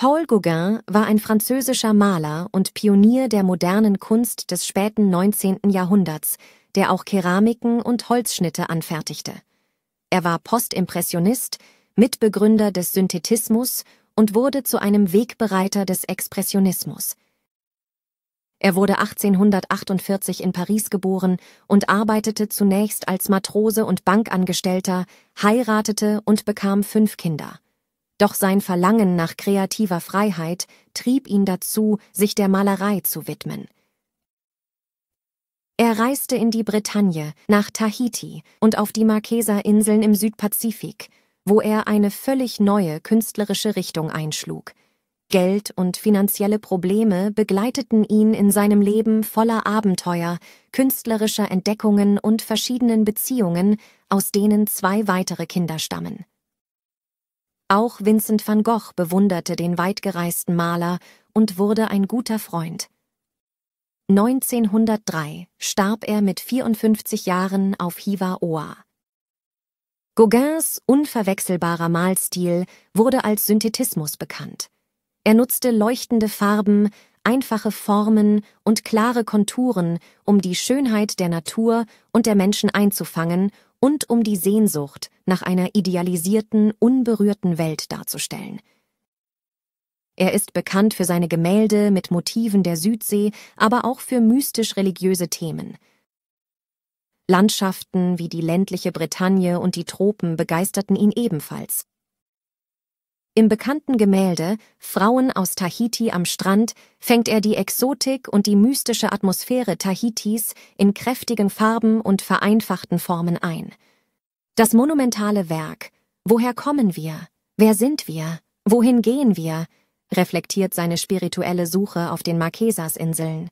Paul Gauguin war ein französischer Maler und Pionier der modernen Kunst des späten 19. Jahrhunderts, der auch Keramiken und Holzschnitte anfertigte. Er war Postimpressionist, Mitbegründer des Synthetismus und wurde zu einem Wegbereiter des Expressionismus. Er wurde 1848 in Paris geboren und arbeitete zunächst als Matrose und Bankangestellter, heiratete und bekam fünf Kinder. Doch sein Verlangen nach kreativer Freiheit trieb ihn dazu, sich der Malerei zu widmen. Er reiste in die Bretagne, nach Tahiti und auf die Marquesa-Inseln im Südpazifik, wo er eine völlig neue künstlerische Richtung einschlug. Geld und finanzielle Probleme begleiteten ihn in seinem Leben voller Abenteuer, künstlerischer Entdeckungen und verschiedenen Beziehungen, aus denen zwei weitere Kinder stammen. Auch Vincent van Gogh bewunderte den weitgereisten Maler und wurde ein guter Freund. 1903 starb er mit 54 Jahren auf Hiva-Oa. Gauguins unverwechselbarer Malstil wurde als Synthetismus bekannt. Er nutzte leuchtende Farben, einfache Formen und klare Konturen, um die Schönheit der Natur und der Menschen einzufangen und um die Sehnsucht nach einer idealisierten, unberührten Welt darzustellen. Er ist bekannt für seine Gemälde mit Motiven der Südsee, aber auch für mystisch-religiöse Themen. Landschaften wie die ländliche Bretagne und die Tropen begeisterten ihn ebenfalls. Im bekannten Gemälde Frauen aus Tahiti am Strand fängt er die Exotik und die mystische Atmosphäre Tahitis in kräftigen Farben und vereinfachten Formen ein. Das monumentale Werk Woher kommen wir? Wer sind wir? Wohin gehen wir? reflektiert seine spirituelle Suche auf den Marquesasinseln.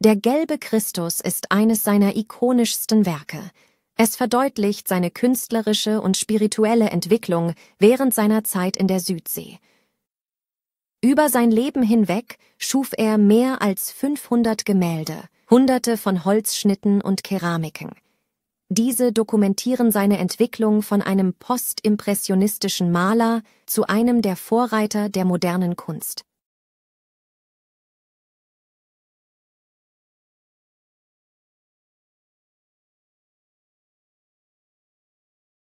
Der gelbe Christus ist eines seiner ikonischsten Werke. Es verdeutlicht seine künstlerische und spirituelle Entwicklung während seiner Zeit in der Südsee. Über sein Leben hinweg schuf er mehr als 500 Gemälde, hunderte von Holzschnitten und Keramiken. Diese dokumentieren seine Entwicklung von einem postimpressionistischen Maler zu einem der Vorreiter der modernen Kunst.